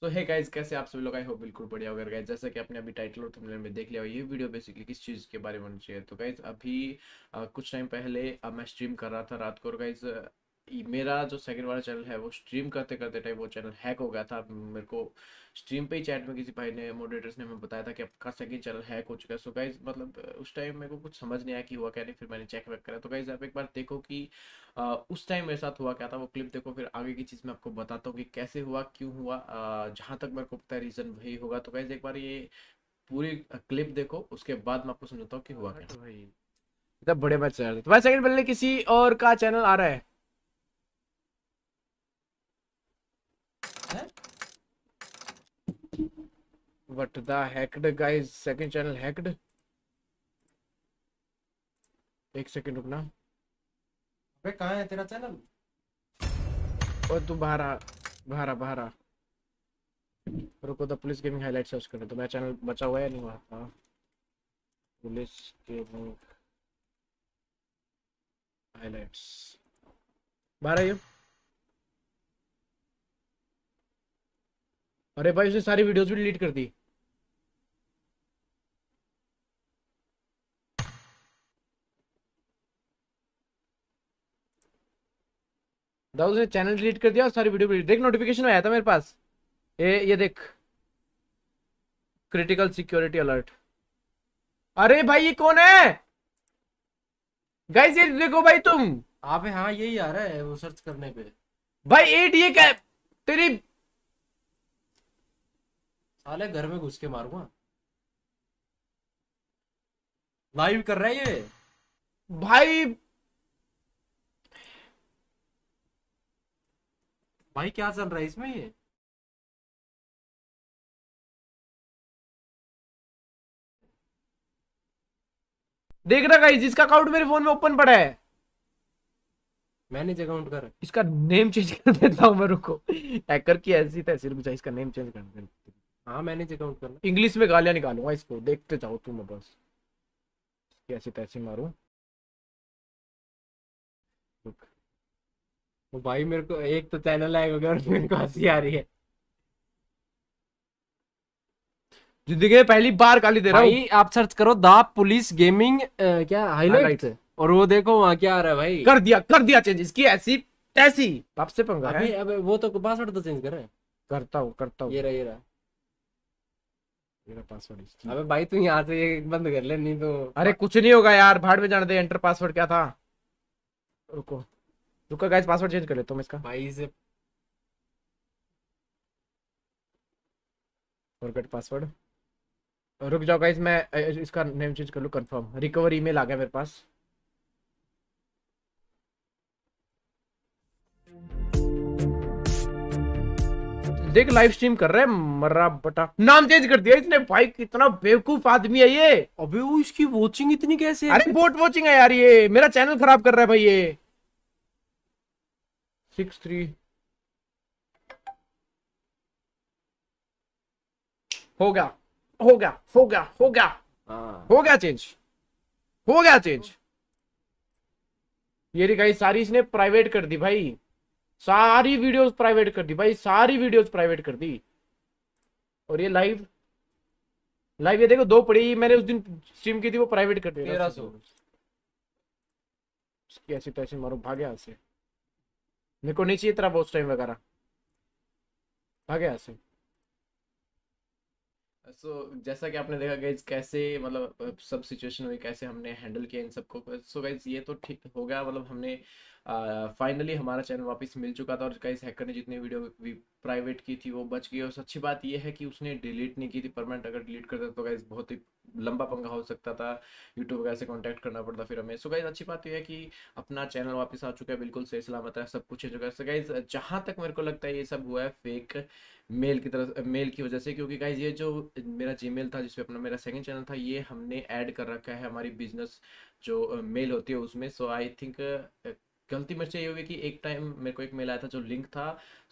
सो है गाइज कैसे आप सभी लोग आए हो बिल्कुल बढ़िया होगा गाइज जैसा कि आपने अभी टाइटल और थंबनेल में देख लिया ये वीडियो बेसिकली किस चीज़ के बारे में होनी चाहिए तो गाइज अभी आ, कुछ टाइम पहले आ, मैं स्ट्रीम कर रहा था रात को और गाइज मेरा जो सेकंड वाला चैनल है वो स्ट्रीम करते करते टाइम वो चैनल हैक हो गया था मेरे को स्ट्रीम पे ही चैट में किसी भाई ने मोडरेटर्स ने हमें बताया था कि आपका सेकंड चैनल हैक हो चुका है सो गाइज मतलब उस टाइम मेरे को कुछ समझ नहीं आया कि हुआ क्या नहीं फिर मैंने चेक वेक करा तो गाइज आप एक बार देखो कि आ, उस टाइम मेरे साथ हुआ क्या था वो क्लिप देखो फिर आगे की चीज़ मैं आपको बताता हूँ कि कैसे हुआ क्यों हुआ जहाँ तक मेरे को पता है रीज़न वही होगा तो गाइज एक बार ये पूरी क्लिप देखो उसके बाद मैं आपको समझाता हूँ कि हुआ हाँ क्या भाई इतना बड़े मैच चल रहा तो भाई सेकंड पहले किसी और का चैनल आ रहा है But the hacked guys, second channel hacked. एक सेकंड रुकना अबे कहाँ है तेरा चैनल और तू बाहर आ बाहर आ बाहर आ रुको द तो पुलिस गेमिंग हाईलाइट सर्च करना तो मेरा चैनल बचा हुआ है नहीं हुआ हाँ पुलिस गेमिंग हाईलाइट्स बाहर आइए अरे भाई उसने सारी वीडियोस भी डिलीट कर दी दाऊ से चैनल डिलीट कर दिया और सारी वीडियो देख नोटिफिकेशन में आया था मेरे पास ए, ये देख क्रिटिकल सिक्योरिटी अलर्ट अरे भाई ये कौन है गाइस ये देखो भाई तुम आप हाँ, हाँ यही आ रहा है वो सर्च करने पे भाई एट ये क्या तेरी साले घर में घुस के मारूंगा लाइव कर रहा है ये भाई भाई क्या चल रहा है इसमें ये देखना गाइस इसका अकाउंट मेरे फोन में ओपन पड़ा है मैनेज अकाउंट कर इसका नेम चेंज कर देता हूं मैं रुको हैकर की तो ऐसी तहसील मुझे इसका नेम चेंज कर देता हूं हां मैनेज अकाउंट कर इंग्लिश में गालियां निकालूंगा इसको देखते जाओ तुम बस कैसे तैसे मारूं तो भाई मेरे को एक तो चैनल आएगा और मेरे को हंसी आ रही है जिंदगी पहली बार गाली दे रहा हूँ आप सर्च करो दा पुलिस गेमिंग आ, क्या हाईलाइट और वो देखो वहाँ क्या आ रहा है भाई कर दिया कर दिया चेंज इसकी ऐसी तैसी बाप से पंगा अभी अब वो तो पासवर्ड तो चेंज कर रहे करता हूँ करता हूँ ये रहा ये रहा मेरा पासवर्ड अबे भाई तू यहाँ से ये बंद कर ले नहीं तो अरे कुछ नहीं होगा यार भाड़ में जाने दे एंटर पासवर्ड क्या था रुको रुको गाइस पासवर्ड चेंज कर लेता हूँ इसका भाई से फॉरगेट पासवर्ड रुक जाओ गाइस मैं इसका नेम चेंज कर लूं कंफर्म रिकवर ईमेल आ गया मेरे पास देख लाइव स्ट्रीम कर रहे मरा बटा नाम चेंज कर दिया इसने भाई कितना बेवकूफ आदमी है ये अबे वो इसकी वॉचिंग इतनी कैसे अरे बोट वॉचिंग है यार ये मेरा चैनल खराब कर रहा है भाई ये सिक्स थ्री होगा होगा होगा होगा होगा चेंज होगा चेंज ये रही सारी इसने प्राइवेट कर दी भाई सारी वीडियोस प्राइवेट कर दी भाई सारी वीडियोस प्राइवेट कर दी और ये लाइव लाइव ये देखो दो पड़ी मैंने उस दिन स्ट्रीम की थी वो प्राइवेट कर दी तेरह सौ कैसे पैसे मारो भाग्य से मेरे को नहीं चाहिए तेरा बोस्ट टाइम वगैरह भाग गया ऐसे सो so, जैसा कि आपने देखा गाइज कैसे मतलब सब सिचुएशन हुई कैसे हमने हैंडल किया इन सबको सो so, गाइज ये तो ठीक हो गया मतलब हमने फाइनली हमारा चैनल वापस मिल चुका था और गाइज हैकर ने जितने वीडियो प्राइवेट की थी वो बच गई और अच्छी बात ये है कि उसने डिलीट नहीं की थी परमानेंट अगर डिलीट करता तो गाइज बहुत ही लंबा पंगा हो सकता था यूट्यूब वगैरह से कॉन्टैक्ट करना पड़ता फिर हमें सो गाइज अच्छी बात तो यह है कि अपना चैनल वापस आ चुका है बिल्कुल सही सलामत है सब कुछ है चुका है सो गाइज जहाँ तक मेरे को लगता है ये सब हुआ है फेक मेल की तरफ मेल की वजह से क्योंकि गाइज ये जो मेरा जी था जिसपे अपना मेरा सेकेंड चैनल था ये हमने ऐड कर रखा है हमारी बिजनेस जो मेल होती है उसमें सो आई थिंक गलती मेरे से ये हुई कि एक टाइम मेरे को एक मेल आया था जो लिंक था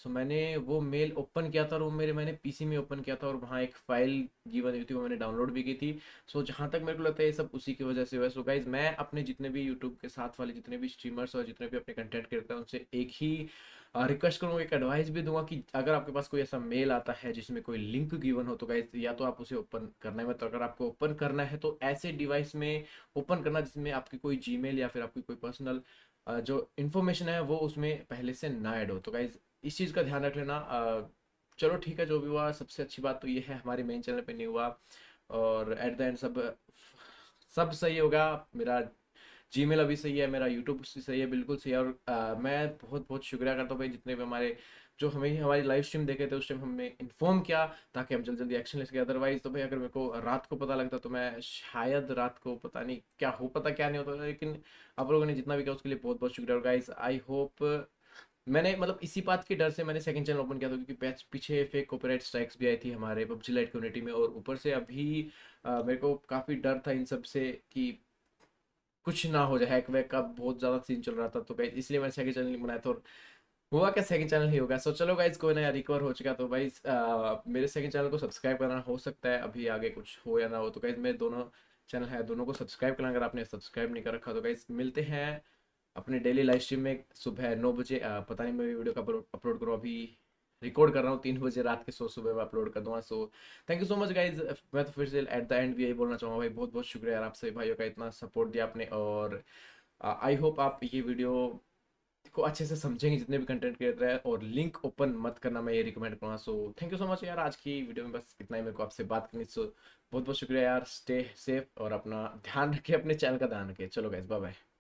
सो मैंने वो मेल ओपन किया था और वो मेरे मैंने पीसी में ओपन किया था और वहाँ एक फाइल गिवन हुई थी वो मैंने डाउनलोड भी की थी सो जहाँ तक मेरे को लगता है ये सब उसी की वजह से हुआ है सो गाइज मैं अपने जितने भी यूट्यूब के साथ वाले जितने भी स्ट्रीमर्स और जितने भी अपने कंटेंट क्रिएटर हैं उनसे एक ही रिक्वेस्ट करूँगा एक एडवाइस भी दूंगा कि अगर आपके पास कोई ऐसा मेल आता है जिसमें कोई लिंक गिवन हो तो गाइज या तो आप उसे ओपन करना है तो अगर आपको ओपन करना है तो ऐसे डिवाइस में ओपन करना जिसमें आपकी कोई जी या फिर आपकी कोई पर्सनल जो इन्फॉर्मेशन है वो उसमें पहले से ना ऐड हो तो गाइज इस चीज़ का ध्यान रख लेना चलो ठीक है जो भी हुआ सबसे अच्छी बात तो ये है हमारे मेन चैनल पे नहीं हुआ और एट द एंड सब सब सही होगा मेरा जी मेल अभी सही है मेरा यूट्यूब सही है बिल्कुल सही है और आ, मैं बहुत बहुत शुक्रिया करता हूँ भाई जितने भी हमारे जो हमें हमारी लाइव स्ट्रीम देखे थे उस टाइम हमने इन्फॉर्म किया ताकि हम जल्द जल्दी एक्शन ले सके अदरवाइज तो भाई अगर मेरे को रात को पता लगता तो मैं शायद रात को पता नहीं क्या हो पता क्या नहीं होता लेकिन आप लोगों ने जितना भी किया उसके लिए बहुत बहुत शुक्रिया और गाइज आई होप मैंने मतलब इसी बात के डर से मैंने सेकंड चैनल ओपन किया था क्योंकि पैच पीछे फेक कॉपीराइट स्ट्राइक्स भी आई थी हमारे पबजी लाइट कम्युनिटी में और ऊपर से अभी आ, मेरे को काफ़ी डर था इन सब से कि कुछ ना हो जाए हैक वैक का बहुत ज़्यादा सीन चल रहा था तो गाइज इसलिए मैंने सेकंड चैनल नहीं बनाया था और हुआ क्या सेकंड चैनल ही होगा सो चलो गाइज कोई ना रिकवर हो चुका तो भाई मेरे सेकंड चैनल को सब्सक्राइब करना हो सकता है अभी आगे कुछ हो या ना हो तो गाइज मेरे दोनों चैनल है दोनों को सब्सक्राइब करना अगर आपने सब्सक्राइब नहीं कर रखा तो गाइज मिलते हैं अपने डेली लाइव स्ट्रीम में सुबह नौ बजे पता नहीं मैं वीडियो का अपलोड करूँ अभी रिकॉर्ड कर रहा हूँ तीन बजे रात के सो सुबह मैं अपलोड कर दूँगा so thank you so much guys मैं तो फिर से एट द एंड भी यही बोलना चाहूँगा भाई बहुत बहुत शुक्रिया यार आप सभी भाइयों का इतना सपोर्ट दिया आपने और आई होप आप ये वीडियो को अच्छे से समझेंगे जितने भी कंटेंट क्रिएटर है और लिंक ओपन मत करना मैं ये रिकमेंड करूँगा so thank you so much यार आज की वीडियो में बस इतना ही मेरे को आपसे बात करनी सो so, बहुत बहुत शुक्रिया यार स्टे सेफ और अपना ध्यान रखिए अपने चैनल का ध्यान रखिए चलो गाइज बाय बाय